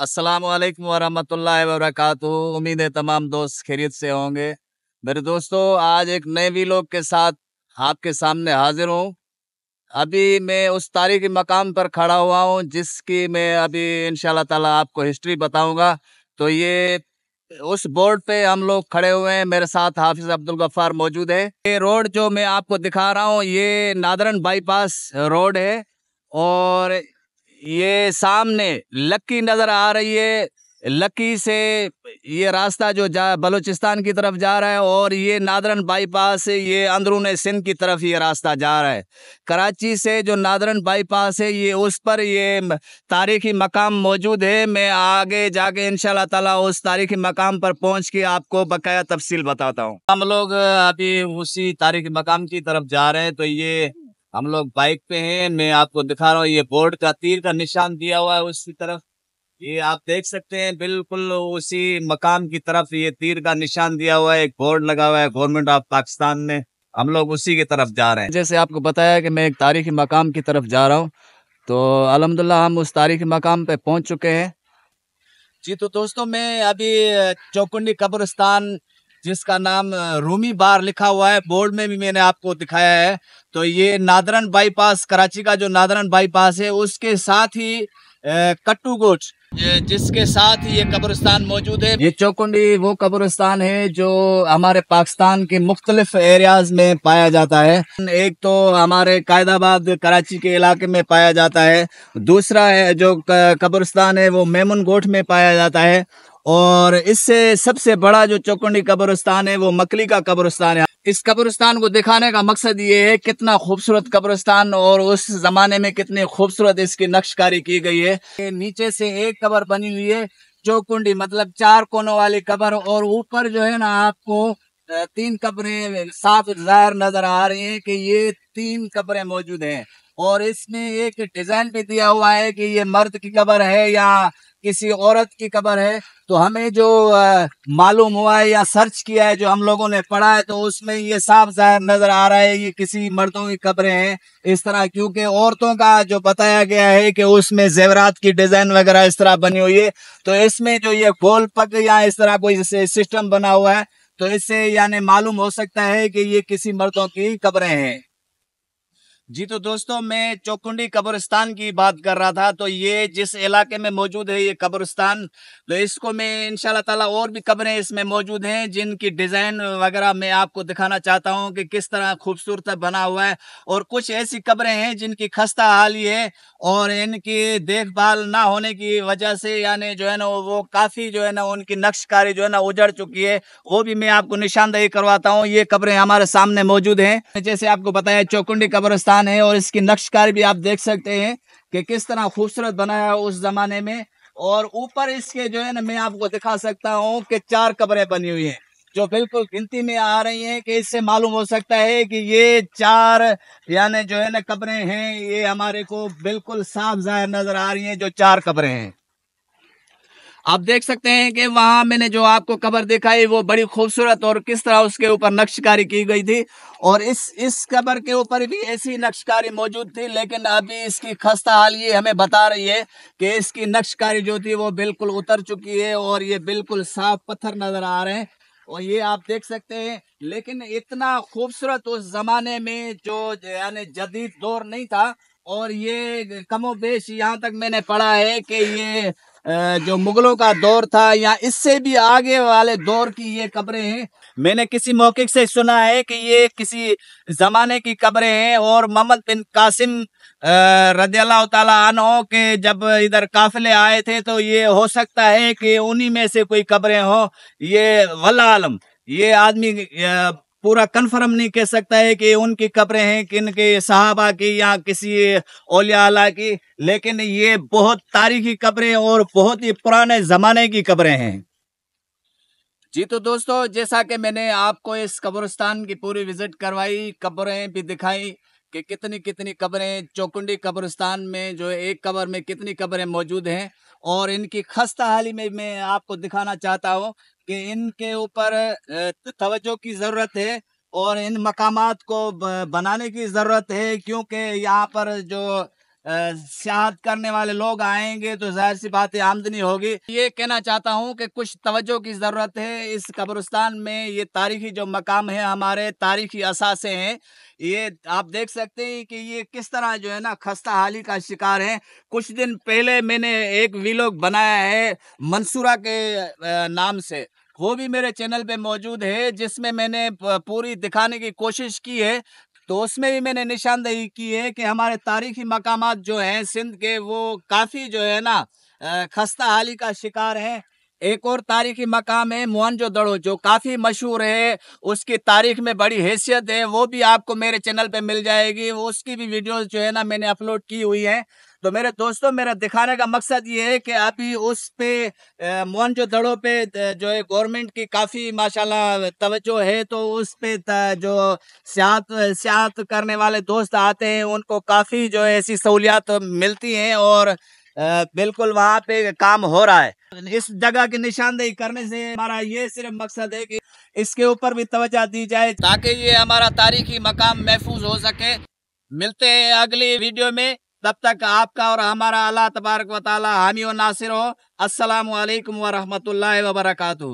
असलकम वरहमल वरक उम्मीद है तमाम दोस्त खैरियत से होंगे मेरे दोस्तों आज एक नए व्लॉग के साथ आपके सामने हाजिर हूँ अभी मैं उस तारीखी मकाम पर खड़ा हुआ हूँ जिसकी मैं अभी इन ताला आपको हिस्ट्री बताऊँगा तो ये उस बोर्ड पे हम लोग खड़े हुए हैं मेरे साथ हाफिज अब्दुल गफ्फार मौजूद है ये रोड जो मैं आपको दिखा रहा हूँ ये नादरन बाईपास रोड है और ये सामने लक्की नज़र आ रही है लकी से ये रास्ता जो जा बलूचिस्तान की तरफ जा रहा है और ये नादरन बाईपास से ये अंदरून सिंध की तरफ ये रास्ता जा रहा है कराची से जो नादरन बाईपास है ये उस पर ये तारीखी मकाम मौजूद है मैं आगे जाके इन ताला उस तारीखी मकाम पर पहुंच के आपको बकाया तफसील बताता हूँ हम लोग अभी उसी तारीखी मकाम की तरफ जा रहे हैं तो ये हम लोग बाइक पे हैं मैं आपको दिखा रहा हूँ ये बोर्ड का तीर का निशान दिया हुआ है उसकी तरफ ये आप देख सकते हैं बिल्कुल उसी मकान की तरफ ये तीर का निशान दिया हुआ है एक बोर्ड लगा हुआ है गवर्नमेंट ऑफ पाकिस्तान ने हम लोग उसी की तरफ जा रहे हैं जैसे आपको बताया कि मैं एक तारीखी मकाम की तरफ जा रहा हूँ तो अलहमदिल्ला हम उस तारीखी मकाम पे पहुँच चुके हैं जी तो दोस्तों मैं अभी चौकुंडी कब्रस्तान जिसका नाम रूमी बार लिखा हुआ है बोर्ड में भी मैंने आपको दिखाया है तो ये नादरन बाईपास कराची का जो नादरन बाईपास है उसके साथ ही कट्टू गोट जिसके साथ ही ये कब्रिस्तान मौजूद है ये चौकुंडी वो कब्रिस्तान है जो हमारे पाकिस्तान के मुख्तलिफ एरियाज में पाया जाता है एक तो हमारे कायदाबाद कराची के इलाके में पाया जाता है दूसरा है जो कब्रिस्तान है वो मेमन गोठ में पाया जाता है और इससे सबसे बड़ा जो चौकुंडी कब्रस्तान है वो मकली का कब्रस्तान है इस कब्रस्तान को दिखाने का मकसद ये है कितना खूबसूरत कब्रस्तान और उस जमाने में कितनी खूबसूरत इसकी नक्शकारी की गई है नीचे से एक कबर बनी हुई है चौकुंडी मतलब चार कोनों वाली कबर और ऊपर जो है ना आपको तीन कबरे साफ जाहिर नजर आ रही है कि ये तीन कब्रें मौजूद हैं और इसमें एक डिजाइन भी दिया हुआ है कि ये मर्द की कबर है या किसी औरत की कबर है तो हमें जो मालूम हुआ है या सर्च किया है जो हम लोगों ने पढ़ा है तो उसमें ये साफ जाहिर नजर आ रहा है ये किसी मर्दों की कब्रें हैं इस तरह क्योंकि औरतों का जो बताया गया है कि उसमें जेवरात की डिजाइन वगैरह इस तरह बनी हुई है तो इसमें जो ये गोल पग या इस तरह कोई सिस्टम बना हुआ है तो इससे यानी मालूम हो सकता है कि ये किसी मर्दों की कबरें हैं जी तो दोस्तों मैं चौकुंडी कब्रिस्तान की बात कर रहा था तो ये जिस इलाके में मौजूद है ये कब्रिस्तान तो इसको मैं इनशाला ताला और भी कब्रें इसमें मौजूद हैं जिनकी डिज़ाइन वगैरह मैं आपको दिखाना चाहता हूँ कि किस तरह खूबसूरत बना हुआ है और कुछ ऐसी कब्रें हैं जिनकी खस्ता हाली है और इनकी देखभाल ना होने की वजह से यानी जो है ना वो काफ़ी जो है ना उनकी नक्शकारी जो है ना उजड़ चुकी है वो भी मैं आपको निशानदही करवाता हूँ ये कब्रें हमारे सामने मौजूद हैं जैसे आपको बताया चौकुंडी कब्रस्तान मकान है और इसकी नक्शकारी भी आप देख सकते हैं कि किस तरह खूबसूरत बनाया उस जमाने में और ऊपर इसके जो है ना मैं आपको दिखा सकता हूँ कि चार कब्रें बनी हुई हैं जो बिल्कुल गिनती में आ रही हैं कि इससे मालूम हो सकता है कि ये चार यानी जो है ना कब्रें हैं ये हमारे को बिल्कुल साफ जाहिर नजर आ रही हैं जो चार कब्रें हैं आप देख सकते हैं कि वहाँ मैंने जो आपको कबर दिखाई वो बड़ी खूबसूरत और किस तरह उसके ऊपर नक्शकारी की गई थी और इस इस कबर के ऊपर भी ऐसी नक्शकारी मौजूद थी लेकिन अभी इसकी खस्ता हाल ये हमें बता रही है कि इसकी नक्शकारी जो थी वो बिल्कुल उतर चुकी है और ये बिल्कुल साफ पत्थर नजर आ रहे हैं और ये आप देख सकते हैं लेकिन इतना खूबसूरत उस जमाने में जो यानी जदीद दौर नहीं था और ये कमो बेश यहाँ तक मैंने पढ़ा है कि ये जो मुगलों का दौर था या इससे भी आगे वाले दौर की ये कब्रें हैं मैंने किसी मौके से सुना है कि ये किसी जमाने की कब्रें हैं और मोहम्मद बिन कासिम रजील्ला तहो के जब इधर काफिले आए थे तो ये हो सकता है कि उन्हीं में से कोई कब्रें हो ये वल्ला आलम ये आदमी पूरा कंफर्म नहीं कह सकता है कि उनकी कब्रें हैं किन के सहाबा की या किसी ओलियाला की लेकिन ये बहुत तारीखी कब्रें और बहुत ही पुराने ज़माने की कब्रें हैं जी तो दोस्तों जैसा कि मैंने आपको इस कब्रस्तान की पूरी विजिट करवाई कब्रें भी दिखाई कि कितनी कितनी कब्रें चौकुंडी कब्रस्तान में जो एक कब्र में कितनी कब्रें मौजूद हैं और इनकी खस्ता हाली में मैं आपको दिखाना चाहता हूँ कि इनके ऊपर तवज्जो की ज़रूरत है और इन मकाम को बनाने की ज़रूरत है क्योंकि यहाँ पर जो सियाहत करने वाले लोग आएंगे तो जाहिर सी बात है आमदनी होगी ये कहना चाहता हूँ कि कुछ तवज्जो की ज़रूरत है इस कब्रस्तान में ये तारीखी जो मकाम है हमारे तारीखी असासे हैं ये आप देख सकते हैं कि ये किस तरह जो है ना खस्ता हाली का शिकार है कुछ दिन पहले मैंने एक वीलॉग बनाया है मंसूरा के नाम से वो भी मेरे चैनल पे मौजूद है जिसमें मैंने पूरी दिखाने की कोशिश की है तो उसमें भी मैंने निशानदेही की है कि हमारे तारीखी मकाम जो हैं सिंध के वो काफ़ी जो है ना खस्ता हाली का शिकार है एक और तारीखी मकाम है मोहन जो दड़ो जो काफ़ी मशहूर है उसकी तारीख में बड़ी हैसियत है वो भी आपको मेरे चैनल पे मिल जाएगी वो उसकी भी वीडियोस जो है ना मैंने अपलोड की हुई हैं तो मेरे दोस्तों मेरा दिखाने का मकसद ये है कि अभी उस पे मोहन जो दड़ों पे जो है गवर्नमेंट की काफ़ी माशाल्लाह तवज्जो है तो उस पे जो सियात सियात करने वाले दोस्त आते हैं उनको काफ़ी जो है ऐसी सहूलियात मिलती हैं और बिल्कुल वहाँ पे काम हो रहा है इस जगह की निशानदेही करने से हमारा ये सिर्फ मकसद है कि इसके ऊपर भी तवज्जा दी जाए ताकि ये हमारा तारीखी मकाम महफूज हो सके मिलते हैं अगली वीडियो में तब तक आपका और हमारा अल्लाह तबारक वाली हामी व नासिर हो असलकम वरहमत ला वबरकू